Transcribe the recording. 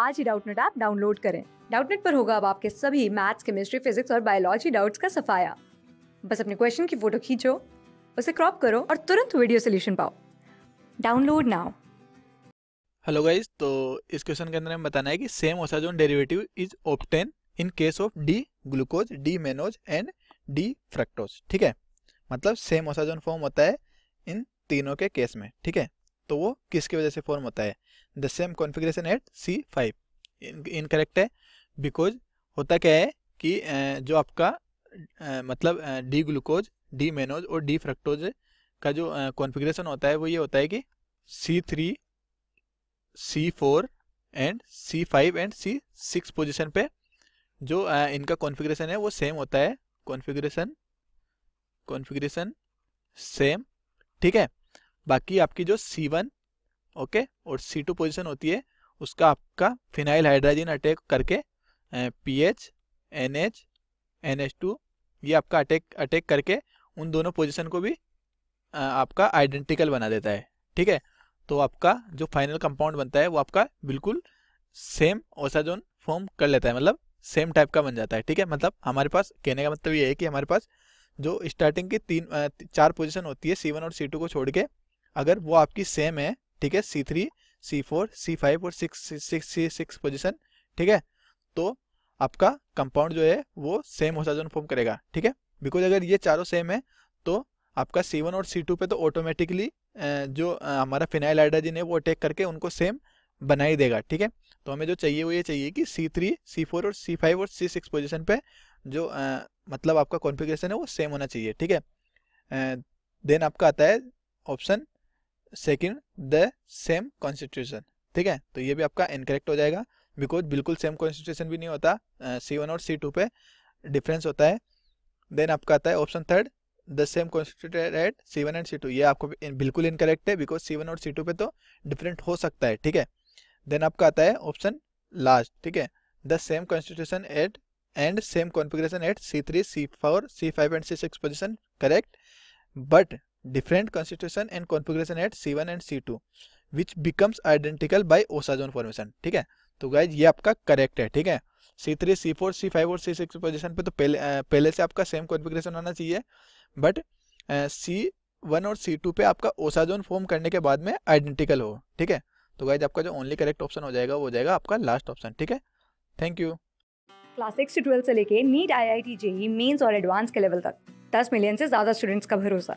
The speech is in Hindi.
आज ही डाउटनेट ऐप डाउनलोड करें डाउटनेट पर होगा अब आपके सभी मैथ्स केमिस्ट्री फिजिक्स और बायोलॉजी डाउट्स का सफाया बस अपने क्वेश्चन की फोटो खींचो उसे क्रॉप करो और तुरंत वीडियो सोल्यूशन पाओ डाउनलोड नाउ हेलो गाइस तो इस क्वेश्चन के अंदर हमें बताना है कि same osazone derivative is obtained in case of D glucose D mannose and D fructose ठीक है मतलब सेम ओसाजोन फॉर्म होता है इन तीनों के केस में ठीक है तो वो किसके वजह से फॉर्म होता है the same configuration at C five incorrect है बिकॉज होता क्या है कि जो आपका मतलब डी ग्लूकोज डी मेनोज और डी फ्रक्टोज का जो कॉन्फिग्रेशन होता है वो ये होता है कि C three C four and C five and C six position पे जो इनका कॉन्फ़िगरेशन है वो सेम होता है कॉन्फ़िगरेशन कॉन्फ़िगरेशन सेम ठीक है बाकी आपकी जो C1 ओके ओके और सी टू पोजिशन होती है उसका आपका फिनाइल हाइड्राजिन अटैक करके P H N H N H two ये आपका अटैक अटैक करके उन दोनों पोजिशन को भी आपका आइडेंटिकल बना देता है ठीक है तो आपका जो फाइनल कंपाउंड बनता है वो आपका बिल्कुल सेम ओसाजोन फॉर्म कर लेता है मतलब सेम टाइप का बन जाता है ठीक है मतलब हमारे पास कहने का मतलब ये है कि हमारे पास जो स्टार्टिंग की तीन चार पोजीशन होती है सी वन और सी टू को छोड़ के अगर वो आपकी सेम है ठीक है C three C four C five और सिक्स सिक्स सिक्स पोजिशन ठीक है तो आपका कंपाउंड जो है वो सेम होसाजोन फॉर्म करेगा ठीक है बिकॉज अगर ये चारों सेम है तो आपका सी वन और सी टू पे तो ऑटोमेटिकली जो हमारा फिनाइल आइडाजिन है वो अटैक करके उनको सेम बना ही देगा ठीक है तो हमें जो चाहिए वो ये चाहिए कि सी थ्री सी फोर और सी फाइव और सी सिक्स पोजिशन पे जो आ, मतलब आपका कॉन्फ़िगरेशन है वो सेम होना चाहिए ठीक है देन आपका आता है option second the same constitution ठीक है तो ये भी आपका इनकरेक्ट हो जाएगा बिकॉज बिल्कुल सेम कॉन्स्टिट्यूशन भी नहीं होता सी वन और सी टू पे डिफरेंस होता है देन आपका आता है option third the same constituted at C one and C two ये आपको बिल्कुल इनकरेक्ट है बिकॉज सी वन और सी टू पे तो डिफरेंट हो सकता है ठीक है देन आपका आता है ऑप्शन लास्ट ठीक है the same constitution at and same configuration at C three C four C five and C six position correct but different constitution and configuration at C1 and C2 which becomes identical by osazone formation ठीक है तो गाइज ये आपका करेक्ट है ठीक है C3, C4, C5 और C6 सिक्स पोजिशन पर तो पहले पहले से आपका सेम कॉन्फिग्रेशन होना चाहिए बट सी वन और सी टू पे आपका ओसाजोन फॉर्म करने के बाद में आइडेंटिकल हो ठीक है तो गाइज आपका जो ओनली करेक्ट ऑप्शन हो जाएगा वो हो जाएगा आपका लास्ट ऑप्शन ठीक है थैंक यू क्लास सिक्स से ट्वेल्थ से लेके NEET I I T JEE mains और एडवांस के लेवल तक दस मिलियन से ज़्यादा स्टूडेंट्स का भरोसा